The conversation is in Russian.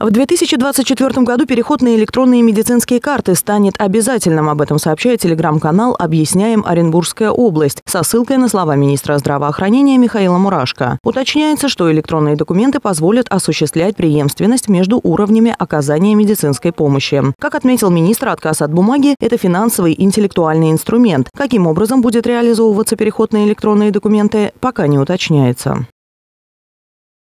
В 2024 году переход на электронные медицинские карты станет обязательным. Об этом сообщает телеграм-канал «Объясняем Оренбургская область» со ссылкой на слова министра здравоохранения Михаила Мурашко. Уточняется, что электронные документы позволят осуществлять преемственность между уровнями оказания медицинской помощи. Как отметил министр, отказ от бумаги – это финансовый интеллектуальный инструмент. Каким образом будет реализовываться переход на электронные документы, пока не уточняется.